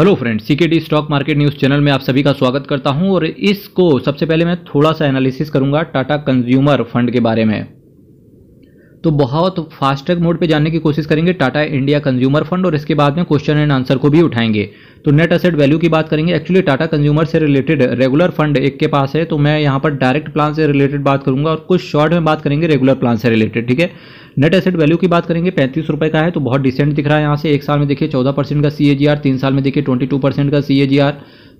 hello friends CKD stock market news channel में आप सभी का स्वागत करता हूं और इसको सबसे पहले मैं थोड़ा सा एनालिसिस करूंगा टाटा कंज्यूमर फंड के बारे में तो बहुत फास्ट ट्रैक मोड पे जानने की कोशिश करेंगे टाटा इंडिया कंज्यूमर फंड और इसके बाद में क्वेश्चन एंड आंसर को भी उठाएंगे तो नेट असेट वैल्यू की बात करेंगे एक्चुअली टाटा कंज्यूमर से रिलेटेड रेगुलर फंड एक के पास है तो मैं यहाँ पर डायरेक्ट प्लान से रिलेटेड बात करूंगा और कुछ शॉर्ट में बात करेंगे रेगुलर प्लान से रिलेटेड ठीक है नेट एसेट वैल्यू की बात करेंगे पैंतीस रुपये का है तो बहुत डिसेंट दिख रहा है यहाँ से एक साल में देखिए चौदह परसेंट का सी तीन साल में देखिए ट्वेंटी टू परसेंट का सी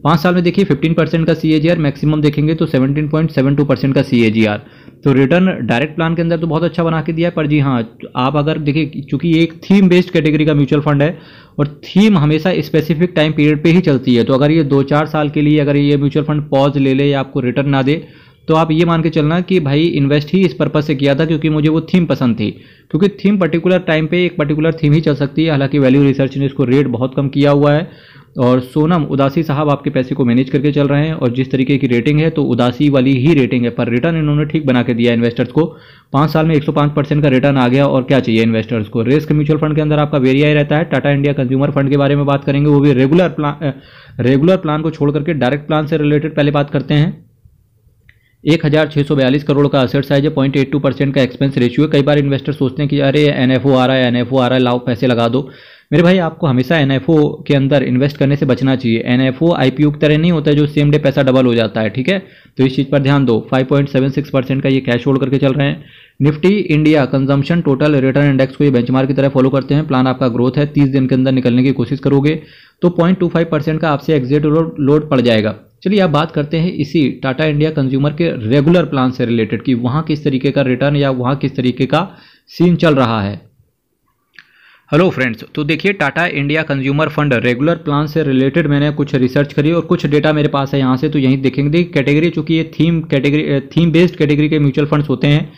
पाँच साल में देखिए फिफ्टीन परसेंट का सी मैक्सिमम देखेंगे तो टू परसेंट का सी तो रिटर्न डायरेक्ट प्लान के अंदर तो बहुत अच्छा बना के दिया है पर जी हाँ आप अगर देखिए चूंकि ये एक थीम बेस्ड कैटेगरी का म्यूचुअल फंड है और थीम हमेशा स्पेसिफिक टाइम पीरियड पे ही चलती है तो अगर ये दो चार साल के लिए अगर ये म्यूचुअल फंड पॉज ले ले या आपको रिटर्न ना दे तो आप ये मान के चलना कि भाई इन्वेस्ट ही इस पर्पज़ से किया था क्योंकि मुझे वो थीम पसंद थी क्योंकि थीम पर्टिकुलर टाइम पे एक पर्टिकुलर थीम ही चल सकती है हालांकि वैल्यू रिसर्च ने इसको रेट बहुत कम किया हुआ है और सोनम उदासी साहब आपके पैसे को मैनेज करके चल रहे हैं और जिस तरीके की रेटिंग है तो उदासी वाली ही रेटिंग है पर रिटर्न इन्होंने ठीक बना के दिया इन्वेस्टर्स को पाँच साल में एक परसेंट का रिटर्न आ गया और क्या चाहिए इन्वेस्टर्स को रिस्क म्यूचुअल फंड के अंदर आपका वेरिया रहता है टाटा इंडिया कंज्यूमर फंड के बारे में बात करेंगे वो भी रेगुलर प्लान रेगुलर प्लान को छोड़ करके डायरेक्ट प्लान से रिलेटेड पहले बात करते हैं एक हज़ार छः सौ बयालीस करोड़ का असेट साइज है पॉइंट एट टू परसेंट का एक्सपेंस रेशियो है कई बार इन्वेस्टर सोचते हैं कि अरे एन एफ ओ आ रहा है एन एफ ओ आ रहा है लाओ पैसे लगा दो मेरे भाई आपको हमेशा एन एफ ओ के अंदर इन्वेस्ट करने से बचना चाहिए N F O I P O की तरह नहीं होता है जो सेम डे पैसा डबल हो जाता है ठीक है तो इस चीज़ पर ध्यान दो five point seven six percent का ये कैश होल्ड करके चल रहे हैं Nifty India consumption total return index को ये बेंचमार्क की तरह फॉलो करते हैं प्लान आपका ग्रोथ है तीस दिन के अंदर निकलने की कोशिश करोगे तो पॉइंट टू फाइव परसेंट का आपसे एग्जिट लोड पड़ जाएगा चलिए आप बात करते हैं इसी टाटा इंडिया कंज्यूमर के रेगुलर प्लान से रिलेटेड कि वहाँ किस तरीके का रिटर्न या वहाँ किस तरीके का सीन चल रहा है हेलो फ्रेंड्स तो देखिए Tata India consumer fund regular plan से रिलेटेड मैंने कुछ रिसर्च करी और कुछ डेटा मेरे पास है यहाँ से तो यहीं देखेंगे कैटेगरी चूँकि ये theme category theme based category के म्यूचुअल फंड्स होते हैं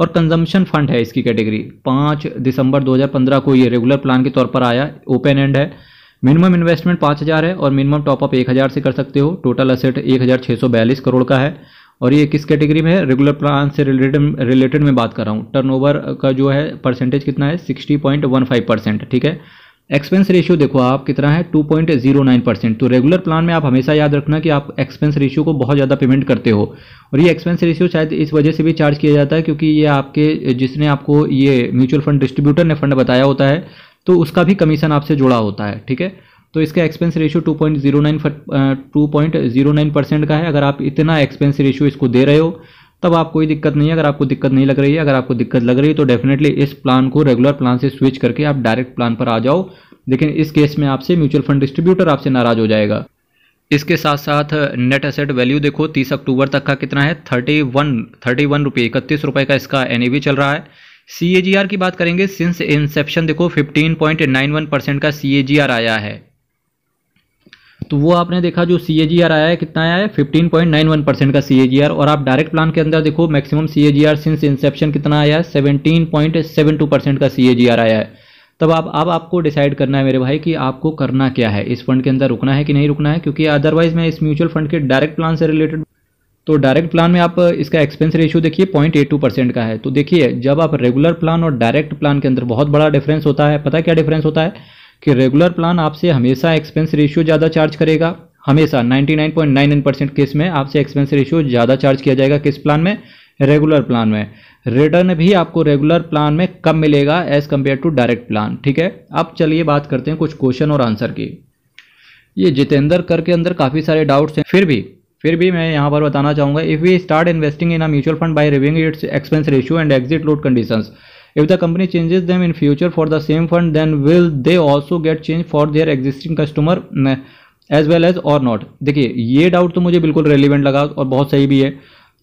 और कंजम्पशन फंड है इसकी कैटेगरी पाँच दिसंबर 2015 को ये रेगुलर प्लान के तौर पर आया ओपन एंड है मिनिमम इन्वेस्टमेंट पाँच हज़ार है और मिनिमम टॉपअप एक हज़ार से कर सकते हो टोटल असेट एक हज़ार छः सौ बयालीस करोड़ का है और ये किस कैटेगरी में है रेगुलर प्लान से रिलेटेड रिलेटेड में बात कर रहा हूँ टर्नओवर का जो है परसेंटेज कितना है sixty point one five percent ठीक है एक्सपेंस रेशियो देखो आप कितना है 2.09 परसेंट तो रेगुलर प्लान में आप हमेशा याद रखना कि आप एक्सपेंस रेशियो को बहुत ज़्यादा पेमेंट करते हो और ये एक्सपेंस रेशियो शायद इस वजह से भी चार्ज किया जाता है क्योंकि ये आपके जिसने आपको ये म्यूचुअल फंड डिस्ट्रीब्यूटर ने फंड बताया होता है तो उसका भी कमीशन आपसे जुड़ा होता है ठीक है तो इसका एक्सपेंस रेशियो 2.09 नाइन परसेंट का है अगर आप इतना एक्सपेंस रेशियो इसको दे रहे हो तब आप कोई दिक्कत नहीं है अगर आपको दिक्कत नहीं लग रही है अगर आपको दिक्कत लग रही है तो डेफिनेटली इस प्लान को रेगुलर प्लान से स्विच करके आप डायरेक्ट प्लान पर आ जाओ लेकिन इस केस में आपसे म्यूचुअल फंड डिस्ट्रीब्यूटर आपसे नाराज हो जाएगा इसके साथ साथ नेट एसेट वैल्यू देखो 30 अक्टूबर तक का कितना है 31 31 वन रुपये इकतीस रुपये का इसका एन चल रहा है सी की बात करेंगे सिंस इंसेप्शन देखो 15.91 परसेंट का सी आया है तो वो आपने देखा जो सी आया है कितना आया है 15.91 परसेंट का सी और आप डायरेक्ट प्लान के अंदर देखो मैक्सिमम सीएजीआर सिंस इंसेप्शन कितना आया है सेवनटीन परसेंट का सी आया है तब आप अब आप आपको डिसाइड करना है मेरे भाई कि आपको करना क्या है इस फंड के अंदर रुकना है कि नहीं रुकना है क्योंकि अदरवाइज मैं इस म्यूचुअल फंड के डायरेक्ट प्लान से रिलेटेड तो डायरेक्ट प्लान में आप इसका एक्सपेंस रेशियो देखिए पॉइंट एट टू परसेंट का है तो देखिए जब आप रेगुलर प्लान और डायरेक्ट प्लान के अंदर बहुत बड़ा डिफरेंस होता है पता क्या डिफरेंस होता है कि रेगुलर प्लान आपसे हमेशा एक्सपेंस रेशियो ज़्यादा चार्ज करेगा हमेशा नाइन परसेंट केस में आपसे एक्सपेंस रेशियो ज़्यादा चार्ज किया जाएगा किस प्लान में रेगुलर प्लान में रिटर्न भी आपको रेगुलर प्लान में कम मिलेगा as compare to direct plan ठीक है अब चलिए बात करते हैं कुछ क्वेश्चन और आंसर की ये जितेंद्र कर के अंदर काफ़ी सारे डाउट्स हैं फिर भी फिर भी मैं यहाँ पर बताना चाहूँगा if we start investing in a mutual fund by reviewing its expense ratio and exit load conditions if the company changes them in future for the same fund then will they also get change for their existing customer as well as or not देखिए ये doubt तो मुझे बिल्कुल relevant लगा और बहुत सही भी है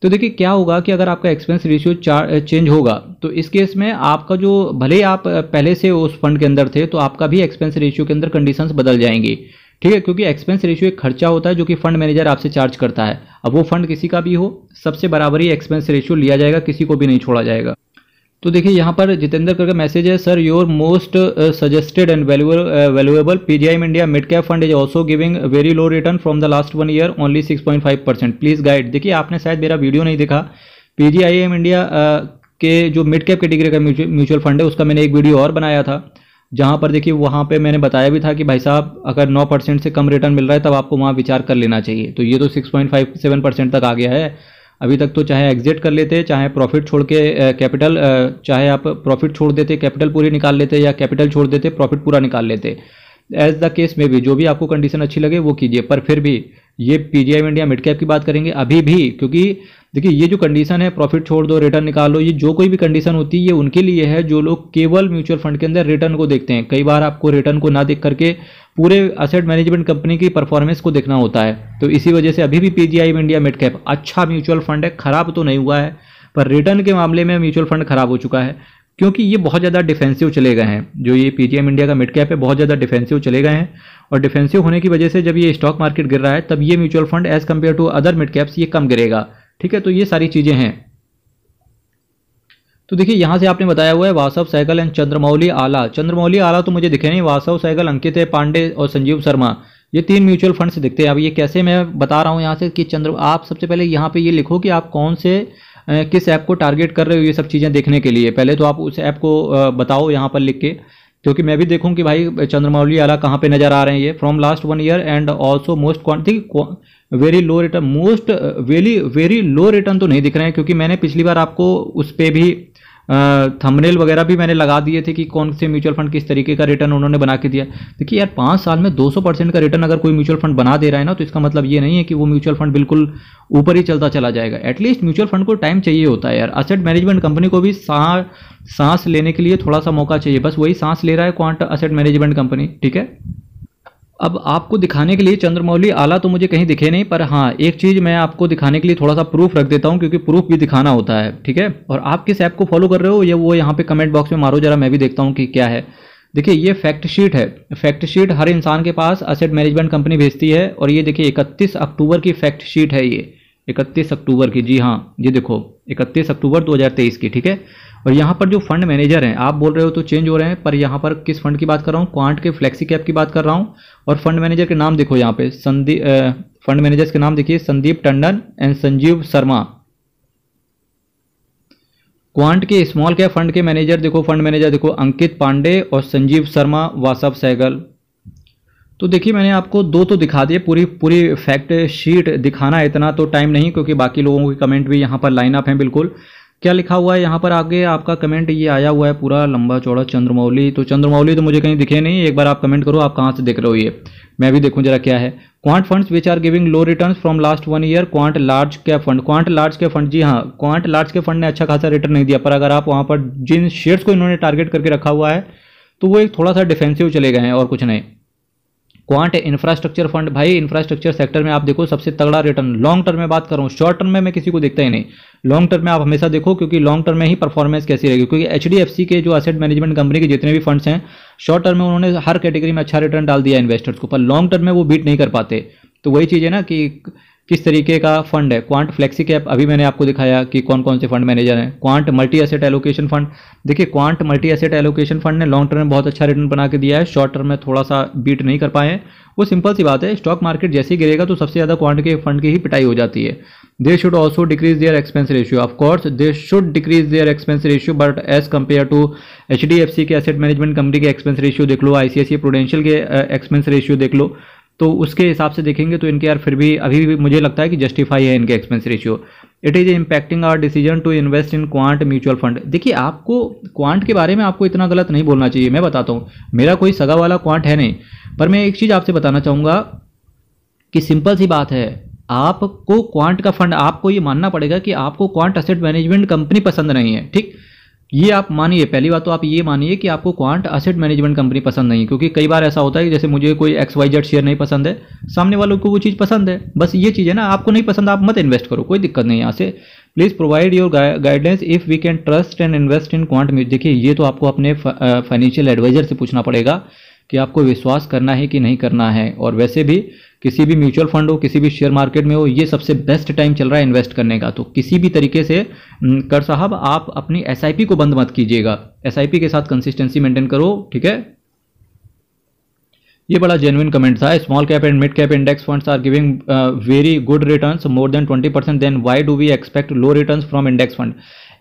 तो देखिए क्या होगा कि अगर आपका एक्सपेंस रेशियो चार चेंज होगा तो इस केस में आपका जो भले आप पहले से उस फंड के अंदर थे तो आपका भी एक्सपेंस रेशियो के अंदर कंडीशंस बदल जाएंगी ठीक है क्योंकि एक्सपेंस रेशियो एक खर्चा होता है जो कि फंड मैनेजर आपसे चार्ज करता है अब वो फंड किसी का भी हो सबसे बराबर ही एक्सपेंस रेशियो लिया जाएगा किसी को भी नहीं छोड़ा जाएगा तो देखिए यहाँ पर जितेंद्र करके मैसेज है sir your most suggested and वैल्यूएल valuable PGI India mid cap fund is also giving very low return from the last one year only 6.5 percent please guide देखिए आपने शायद मेरा वीडियो नहीं देखा पीजीआईएम इंडिया uh, के जो मिड कैप कैटेगरी का म्यूचुअल फंड है उसका मैंने एक वीडियो और बनाया था जहाँ पर देखिए वहाँ पे मैंने बताया भी था कि भाई साहब अगर 9 परसेंट से कम रिटर्न मिल रहा है तब आपको वहाँ विचार कर लेना चाहिए तो ये तो 6.57 परसेंट तक आ गया है अभी तक तो चाहे एग्जिट कर लेते चाहे प्रॉफिट छोड़ के कैपिटल चाहे आप प्रॉफिट छोड़ देते कैपिटल पूरी निकाल लेते या कैपिटल छोड़ देते प्रॉफिट पूरा निकाल लेते एज द केस में भी जो भी आपको कंडीशन अच्छी लगे वो कीजिए पर फिर भी ये पी इंडिया मिड कैप की बात करेंगे अभी भी क्योंकि देखिए ये जो कंडीशन है प्रॉफिट छोड़ दो रिटर्न निकालो ये जो कोई भी कंडीशन होती है ये उनके लिए है जो लोग केवल म्यूचुअल फंड के अंदर रिटर्न को देखते हैं कई बार आपको रिटर्न को ना देख करके पूरे असेट मैनेजमेंट कंपनी की परफॉर्मेंस को देखना होता है तो इसी वजह से अभी भी P G India mid cap अच्छा म्यूचुअल फंड है खराब तो नहीं हुआ है पर रिटर्न के मामले में म्यूचुअल फंड खराब हो चुका है क्योंकि ये बहुत ज़्यादा डिफेंसिव चले गए हैं जो ये पी इंडिया का मिड कैप है बहुत ज़्यादा डिफेंसिव चले गए हैं और डिफेंसिव होने की वजह से जब ये स्टॉक मार्केट गिर रहा है तब ये mutual fund as compare to other mid caps ये कम गिरेगा ठीक है तो ये सारी चीज़ें हैं तो देखिए यहाँ से आपने बताया हुआ है वासव सहगल एंड चंद्रमौली आला चंद्रमौली आला तो मुझे दिखे नहीं वासव सहगल अंकित है पांडे और संजीव शर्मा ये तीन म्यूचुअल फंड से दिखते हैं अब ये कैसे मैं बता रहा हूँ यहाँ से कि चंद्र आप सबसे पहले यहाँ पे ये लिखो कि आप कौन से किस ऐप को टारगेट कर रहे हो ये सब चीज़ें देखने के लिए पहले तो आप उस ऐप को बताओ यहाँ पर लिख के क्योंकि मैं भी देखूँ कि भाई चंद्रमौली आला कहाँ पे नजर आ रहे हैं ये from last one year and also most quantity very low return most very very low return तो नहीं दिख रहे हैं क्योंकि मैंने पिछली बार आपको उस पर भी थंबनेल वगैरह भी मैंने लगा दिए थे कि कौन से म्यूचुअल फंड किस तरीके का रिटर्न उन्होंने बना के दिया देखिए यार पाँच साल में 200 परसेंट का रिटर्न अगर कोई म्यूचुअल फंड बना दे रहा है ना तो इसका मतलब ये नहीं है कि वो म्यूचुअल फंड बिल्कुल ऊपर ही चलता चला जाएगा एटलीस्ट म्यूचुअल फंड को टाइम चाहिए होता है यार असेट मैनेजमेंट कंपनी को भी सांस लेने के लिए थोड़ा सा मौका चाहिए बस वही सांस ले रहा है क्वांट असेट मैनेजमेंट कंपनी ठीक है अब आपको दिखाने के लिए चंद्रमौली आला तो मुझे कहीं दिखे नहीं पर हाँ एक चीज़ मैं आपको दिखाने के लिए थोड़ा सा प्रूफ रख देता हूँ क्योंकि प्रूफ भी दिखाना होता है ठीक है और आप किस ऐप को फॉलो कर रहे हो ये वो यहाँ पे कमेंट बॉक्स में मारो जरा मैं भी देखता हूँ कि क्या है देखिए ये फैक्ट शीट है फैक्ट शीट हर इंसान के पास असेट मैनेजमेंट कंपनी भेजती है और ये देखिए इकतीस अक्टूबर की फैक्ट शीट है ये इकतीस अक्टूबर की जी हाँ ये देखो इकतीस अक्टूबर दो की ठीक है और यहाँ पर जो फंड मैनेजर हैं आप बोल रहे हो तो चेंज हो रहे हैं पर यहाँ पर किस फंड की बात कर रहा हूँ क्वांट के फ्लेक्सी कैप की बात कर रहा हूँ और फंड मैनेजर के नाम देखो यहाँ पे संदीप फंड मैनेजर्स के नाम देखिए संदीप टंडन एंड संजीव शर्मा क्वांट के स्मॉल कैप फंड के मैनेजर देखो फंड मैनेजर देखो अंकित पांडे और संजीव शर्मा वासव सहगल तो देखिए मैंने आपको दो तो दिखा दिए पूरी पूरी फैक्ट शीट दिखाना इतना तो टाइम नहीं क्योंकि बाकी लोगों के कमेंट भी यहाँ पर लाइन अप हैं बिल्कुल क्या लिखा हुआ है यहाँ पर आगे आपका कमेंट ये आया हुआ है पूरा लंबा चौड़ा चंद्रमौली तो चंद्रमौली तो मुझे कहीं दिखे नहीं एक बार आप कमेंट करो आप कहाँ से देख रहे हो ये मैं भी देखूँ जरा क्या है Quant funds which are giving low return from last one year Quant large cap fund Quant large cap fund जी हाँ क्वांट लार्ज के फंड ने अच्छा खासा रिटर्न नहीं दिया पर अगर आप वहाँ पर जिन शेयर्स को इन्होंने टारगेट करके रखा हुआ है तो वो एक थोड़ा सा डिफेंसिव चले गए हैं और कुछ नहीं क्वांट इंफ्रास्ट्रक्चर फंड भाई इंफ्रास्ट्रक्चर सेक्टर में आप देखो सबसे तगड़ा रिटर्न लॉन्ग टर्म में बात कर रहा शॉर्ट टर्म में मैं किसी को देखता ही नहीं लॉन्ग टर्म में आप हमेशा देखो क्योंकि लॉन्ग टर्म में ही परफॉर्मेंस कैसी रहेगी क्योंकि एच के जो असेट मैनेजमेंट कंपनी के जितने भी फंड्स हैं शॉर्ट टर्म में उन्होंने हर कैटेगरी में अच्छा रिटर्न डाल दिया इन्वेस्टर्स को पर लॉन्ग टर्म में वो बीट नहीं कर पाते तो वही चीज़ है ना कि किस तरीके का फंड है क्वांट फ्लेक्सी कैप अभी मैंने आपको दिखाया कि कौन कौन से फंड मैनेजर हैं Quant multi asset allocation fund देखिए Quant multi asset allocation fund ने लॉन्ग टर्म में बहुत अच्छा रिटर्न बना के दिया है शॉर्ट टर्म में थोड़ा सा बीट नहीं कर पाए हैं वो सिंपल सी बात है स्टॉक मार्केट जैसे ही गिरेगा तो सबसे ज़्यादा क्वांट के फंड की ही पिटाई हो जाती है they should also decrease their expense ratio of course they should decrease their expense ratio but as compare to H के एसेट मैनेजमेंट कंपनी के एक्सपेंस रेशियो देख लो आई सी प्रोडेंशियल के एक्सपेंस रेशियो देख लो तो उसके हिसाब से देखेंगे तो इनके यार फिर भी अभी भी मुझे लगता है कि जस्टिफाई है इनके expense ratio it is impacting our decision to invest in Quant mutual fund देखिए आपको क्वांट के बारे में आपको इतना गलत नहीं बोलना चाहिए मैं बताता हूँ मेरा कोई सगा वाला क्वांट है नहीं पर मैं एक चीज़ आपसे बताना चाहूँगा कि सिंपल सी बात है आपको क्वांट का फंड आपको ये मानना पड़ेगा कि आपको क्वांट असेट मैनेजमेंट कंपनी पसंद नहीं है ठीक ये आप मानिए पहली बात तो आप ये मानिए कि आपको क्वांट असेट मैनेजमेंट कंपनी पसंद नहीं है क्योंकि कई बार ऐसा होता है जैसे मुझे कोई एक्स वाई जेड शेयर नहीं पसंद है सामने वालों को वो चीज़ पसंद है बस ये चीज़ है ना आपको नहीं पसंद आप मत इन्वेस्ट करो कोई दिक्कत नहीं यहाँ से please provide your guidance if we can trust and invest in Quant म्यूज देखिए ये तो आपको अपने फाइनेंशियल एडवाइजर से पूछना पड़ेगा कि आपको विश्वास करना है कि नहीं करना है और वैसे भी किसी भी म्यूचुअल फंड हो किसी भी शेयर मार्केट में हो ये सबसे बेस्ट टाइम चल रहा है इन्वेस्ट करने का तो किसी भी तरीके से कर साहब आप अपनी एस को बंद मत कीजिएगा एस के साथ कंसिस्टेंसी मेंटेन करो ठीक है ये बड़ा जेनुइन कमेंट था small cap and mid cap index funds are giving very good returns more than 20 percent then why do we expect low returns from index fund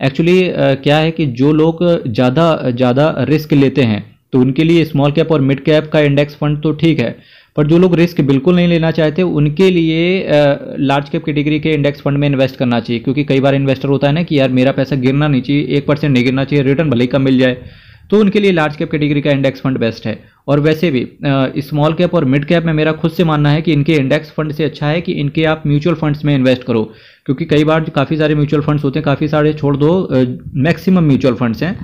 actually क्या है कि जो लोग ज़्यादा ज़्यादा रिस्क लेते हैं तो उनके लिए स्मॉल कैप और मिड कैप का इंडेक्स फंड तो ठीक है पर जो लोग रिस्क बिल्कुल नहीं लेना चाहते उनके लिए लार्ज कैप कैटेगरी के इंडेक्स फंड में इन्वेस्ट करना चाहिए क्योंकि कई बार इन्वेस्टर होता है ना कि यार मेरा पैसा गिरना नहीं चाहिए एक परसेंट नहीं गिरना चाहिए रिटर्न भले ही कम मिल जाए तो उनके लिए लार्ज कैप कैटेगरी का इंडेक्स फंड बेस्ट है और वैसे भी स्मॉल कैप और मिड कैप में मेरा खुद से मानना है कि इनके इंडेक्स फंड से अच्छा है कि इनके आप म्यूचुअल फंड्स में इन्वेस्ट करो क्योंकि कई बार काफ़ी सारे म्यूचुअल फंड्स होते हैं काफ़ी सारे छोड़ दो मैक्सिमम म्यूचुअल फंड्स हैं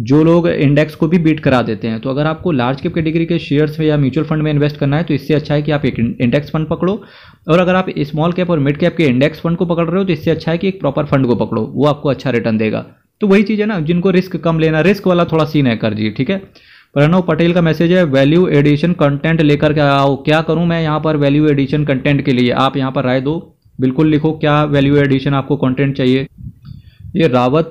जो लोग इंडेक्स को भी बीट करा देते हैं तो अगर आपको लार्ज कैप कैटेगरी के शेयर्स में या म्यूचुअल फंड में इन्वेस्ट करना है तो इससे अच्छा है कि आप एक इंडेक्स फंड पकड़ो और अगर आप स्मॉल कैप और मिड कैप के इंडेक्स फंड को पकड़ रहे हो तो इससे अच्छा है कि एक प्रॉपर फंड को पकड़ो वो आपको अच्छा रिटर्न देगा तो वही चीज़ है ना जिनको रिस्क कम लेना रिस्क वाला थोड़ा सीन है कर जी ठीक है प्रणव पटेल का मैसेज है वैल्यू एडिशन कंटेंट लेकर के आओ क्या करूं मैं यहाँ पर वैल्यू एडिशन कंटेंट के लिए आप यहाँ पर राय दो बिल्कुल लिखो क्या वैल्यू एडिशन आपको कंटेंट चाहिए ये रावत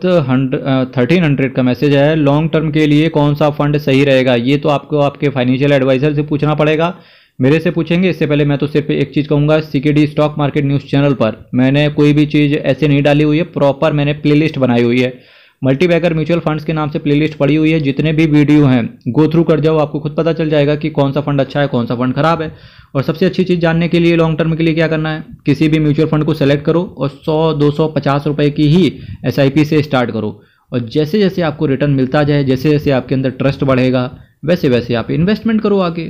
थर्टीन हंड्रेड का मैसेज है लॉन्ग टर्म के लिए कौन सा फंड सही रहेगा ये तो आपको आपके फाइनेंशियल एडवाइजर से पूछना पड़ेगा मेरे से पूछेंगे इससे पहले मैं तो सिर्फ एक चीज़ कहूँगा see stock market news channel पर मैंने कोई भी चीज़ ऐसे नहीं डाली हुई है प्रॉपर मैंने प्लेलिस्ट बनाई हुई है मल्टीबैगर म्यूचुअल फंड्स के नाम से प्लेलिस्ट पड़ी हुई है जितने भी वीडियो हैं गो थ्रू कर जाओ आपको खुद पता चल जाएगा कि कौन सा फंड अच्छा है कौन सा फंड खराब है और सबसे अच्छी चीज़ जानने के लिए लॉन्ग टर्म के लिए क्या करना है किसी भी म्यूचुअल फंड को सेलेक्ट करो और सौ दो सौ पचास रुपये की ही एस से स्टार्ट करो और जैसे जैसे आपको रिटर्न मिलता जाए जैसे जैसे आपके अंदर ट्रस्ट बढ़ेगा वैसे वैसे आप इन्वेस्टमेंट करो आगे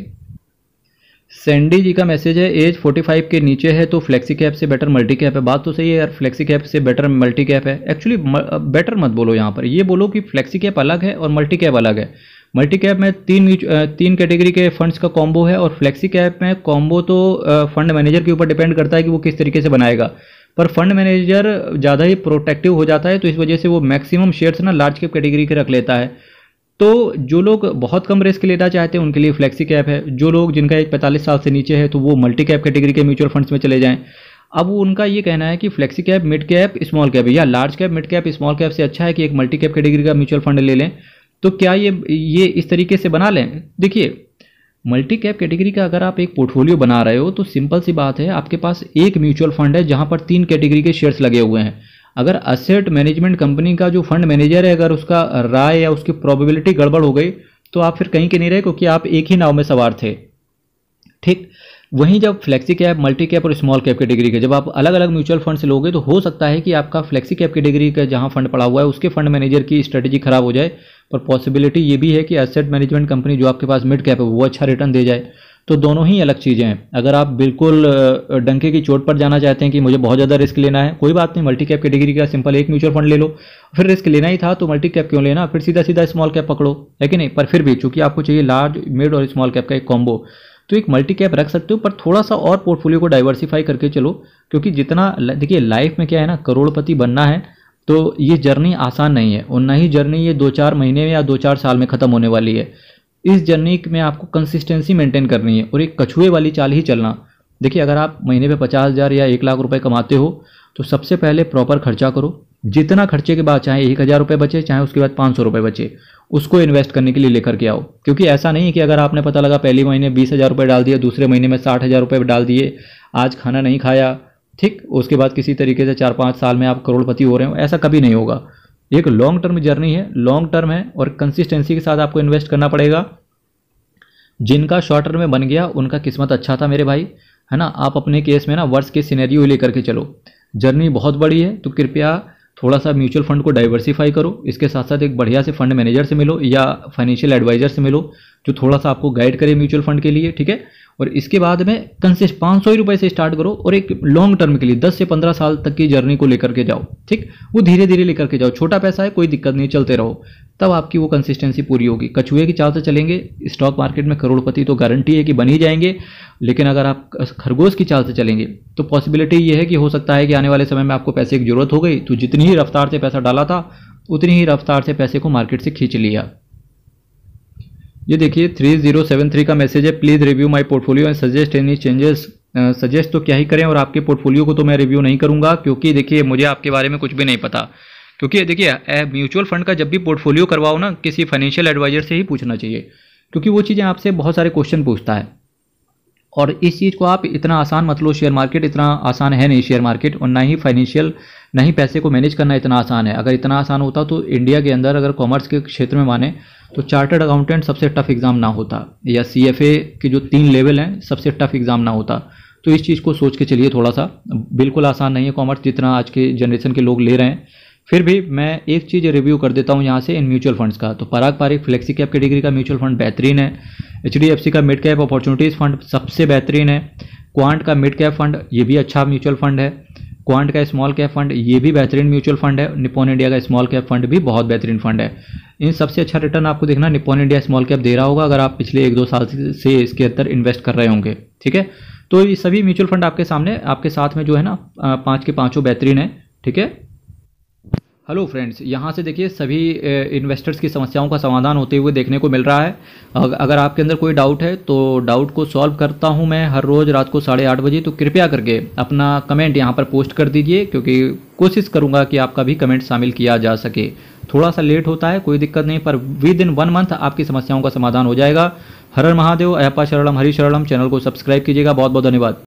सैंडी जी का मैसेज है एज 45 के नीचे है तो फ्लेक्सी कैप से बेटर मल्टी कैप है बात तो सही है यार फ्लेक्सी कैप से बेटर मल्टी कैप है एक्चुअली बेटर मत बोलो यहाँ पर ये बोलो कि फ्लेक्सी कैप अलग है और मल्टी कैप अलग है मल्टी कैप में तीन तीन कैटेगरी के फंड्स का कॉम्बो है और फ्लेक्सी कैप में कॉम्बो तो फंड मैनेजर के ऊपर डिपेंड करता है कि वो किस तरीके से बनाएगा पर फंड मैनेजर ज़्यादा ही प्रोटेक्टिव हो जाता है तो इस वजह से वो मैक्सिमम शेयर्स ना लार्ज कैप कैटेगरी के रख लेता है तो जो लोग बहुत कम रिस्क लेना चाहते हैं उनके लिए फ्लेक्सी कैप है जो लोग जिनका एक पैंतालीस साल से नीचे है तो वो मल्टी कैप कैटेगरी के म्यूचुअल फंड्स में चले जाएं अब उनका ये कहना है कि flexi cap mid cap small cap या large cap mid cap small cap से अच्छा है कि एक मल्टी कैप कैटेगरी का म्यूचुअल फंड ले लें तो क्या ये ये इस तरीके से बना लें देखिए मल्टी कैप कैटेगरी का अगर आप एक पोर्टफोलियो बना रहे हो तो सिंपल सी बात है आपके पास एक म्यूचुअल फंड है जहां पर तीन कैटेगरी के शेयर्स लगे हुए हैं अगर असेट मैनेजमेंट कंपनी का जो फंड मैनेजर है अगर उसका राय या उसकी प्रोबेबिलिटी गड़बड़ हो गई तो आप फिर कहीं के नहीं रहे क्योंकि आप एक ही नाव में सवार थे ठीक वहीं जब फ्लेक्सी कैप मल्टी कैप और स्मॉल कैप कैटेगरी के जब आप अलग अलग म्यूचुअल फंड से लोगे तो हो सकता है कि आपका फ्लेक्सी कैप कैटेगरी का जहां फंड पड़ा हुआ है उसके फंड मैनेजर की स्ट्रेटेजी खराब हो जाए पर पॉसिबिलिटी ये भी है कि एसेट मैनेजमेंट कंपनी जो आपके पास मिड कैप है वो अच्छा रिटर्न दे जाए तो दोनों ही अलग चीज़ें हैं अगर आप बिल्कुल डंके की चोट पर जाना चाहते हैं कि मुझे बहुत ज़्यादा रिस्क लेना है कोई बात नहीं मल्टी कैप कैटेगरी का सिंपल एक म्यूचुअल फंड ले लो फिर रिस्क लेना ही था तो मल्टी कैप क्यों लेना फिर सीधा सीधा स्मॉल कैप पकड़ो है कि नहीं पर फिर भी चूंकि आपको चाहिए लार्ज मिड और स्मॉल कैप का एक कॉम्बो तो एक मल्टी कैप रख सकते हो पर थोड़ा सा और पोर्टफोलियो को डाइवर्सिफाई करके चलो क्योंकि जितना देखिए लाइफ में क्या है ना करोड़पति बनना है तो ये जर्नी आसान नहीं है और ना ही जर्नी ये दो चार महीने में या दो चार साल में ख़त्म होने वाली है इस जर्नी में आपको कंसिस्टेंसी मेंटेन करनी है और एक कछुए वाली चाल ही चलना देखिए अगर आप महीने पे पचास हज़ार या एक लाख रुपए कमाते हो तो सबसे पहले प्रॉपर खर्चा करो जितना खर्चे के बाद चाहे एक हज़ार रुपये बचे चाहे उसके बाद पाँच सौ रुपये बचे उसको इन्वेस्ट करने के लिए लेकर के आओ क्योंकि ऐसा नहीं है कि अगर आपने पता लगा पहले महीने बीस हज़ार रुपये डाल दिया दूसरे महीने में साठ हज़ार रुपये डाल दिए आज खाना नहीं खाया ठीक उसके बाद किसी तरीके से चार पाँच साल में आप करोड़पति हो रहे हो ऐसा कभी नहीं होगा एक लॉन्ग टर्म जर्नी है लॉन्ग टर्म है और कंसिस्टेंसी के साथ आपको इन्वेस्ट करना पड़ेगा जिनका शॉर्ट टर्म में बन गया उनका किस्मत अच्छा था मेरे भाई है ना आप अपने केस में ना वर्ष के सीनेरियो लेकर के चलो जर्नी बहुत बड़ी है तो कृपया थोड़ा सा म्यूचुअल फंड को डाइवर्सिफाई करो इसके साथ साथ एक बढ़िया से फंड मैनेजर से मिलो या फाइनेंशियल एडवाइजर से मिलो जो थोड़ा सा आपको गाइड करे म्यूचुअल फंड के लिए ठीक है और इसके बाद में कंसिस्ट पाँच सौ ही रुपये से स्टार्ट करो और एक लॉन्ग टर्म के लिए दस से पंद्रह साल तक की जर्नी को लेकर के जाओ ठीक वो धीरे धीरे लेकर के जाओ छोटा पैसा है कोई दिक्कत नहीं चलते रहो तब आपकी वो कंसिस्टेंसी पूरी होगी कछुए की चाल से चलेंगे स्टॉक मार्केट में करोड़पति तो गारंटी है कि बन ही जाएंगे लेकिन अगर आप खरगोश की चाल से चलेंगे तो पॉसिबिलिटी ये है कि हो सकता है कि आने वाले समय में आपको पैसे की जरूरत हो गई तो जितनी ही रफ्तार से पैसा डाला था उतनी ही रफ्तार से पैसे को मार्केट से खींच लिया ये देखिए थ्री जीरो सेवन थ्री का मैसेज है please review my portfolio and suggest any changes suggest तो क्या ही करें और आपके पोर्टफोलियो को तो मैं रिव्यू नहीं करूंगा क्योंकि देखिए मुझे आपके बारे में कुछ भी नहीं पता क्योंकि देखिए म्यूचुअल फंड का जब भी पोर्टफोलियो करवाओ ना किसी फाइनेंशियल एडवाइजर से ही पूछना चाहिए क्योंकि वो चीज़ें आपसे बहुत सारे क्वेश्चन पूछता है और इस चीज़ को आप इतना आसान मतलब शेयर मार्केट इतना आसान है नहीं शेयर मार्केट और ना ही फाइनेंशियल ना ही पैसे को मैनेज करना इतना आसान है अगर इतना आसान होता तो इंडिया के अंदर अगर कॉमर्स के क्षेत्र में माने तो चार्टर्ड अकाउंटेंट सबसे टफ एग्ज़ाम ना होता या सी के जो तीन लेवल हैं सबसे टफ एग्ज़ाम ना होता तो इस चीज़ को सोच के चलिए थोड़ा सा बिल्कुल आसान नहीं है कॉमर्स जितना आज के जनरेशन के लोग ले रहे हैं फिर भी मैं एक चीज़ रिव्यू कर देता हूँ यहाँ से इन म्यूचुअल फंड्स का तो Parag Parikh flexi cap category का म्यूचुअल फंड बेहतरीन है एच का मिड कैप अपॉर्चुनिटीज़ फंड सबसे बेहतरीन है क्वांट का मिड कैप फंड ये भी अच्छा म्यूचुअल फंड है क्वांट का स्मॉल कैप फंड ये भी बेहतरीन म्यूचुअल फंड है निपोन इंडिया का स्मॉल कैप फंड भी बहुत बेहतरीन फंड है इन सबसे अच्छा रिटर्न आपको देखना निपोन इंडिया स्मॉल कैप दे रहा होगा अगर आप पिछले एक दो साल से इसके अंदर इन्वेस्ट कर रहे होंगे ठीक है तो ये सभी म्यूचुअल फंड आपके सामने आपके साथ में जो है ना पाँच के पाँचों बेहतरीन है ठीक है हेलो फ्रेंड्स यहाँ से देखिए सभी इन्वेस्टर्स की समस्याओं का समाधान होते हुए देखने को मिल रहा है अगर आपके अंदर कोई डाउट है तो डाउट को सॉल्व करता हूँ मैं हर रोज़ रात को साढ़े आठ बजे तो कृपया करके अपना कमेंट यहाँ पर पोस्ट कर दीजिए क्योंकि कोशिश करूँगा कि आपका भी कमेंट शामिल किया जा सके थोड़ा सा लेट होता है कोई दिक्कत नहीं पर विद इन वन मंथ आपकी समस्याओं का समाधान हो जाएगा हर महादेव अयप्पा शरणम हरी शरणम चैनल को सब्सक्राइब कीजिएगा बहुत बहुत धन्यवाद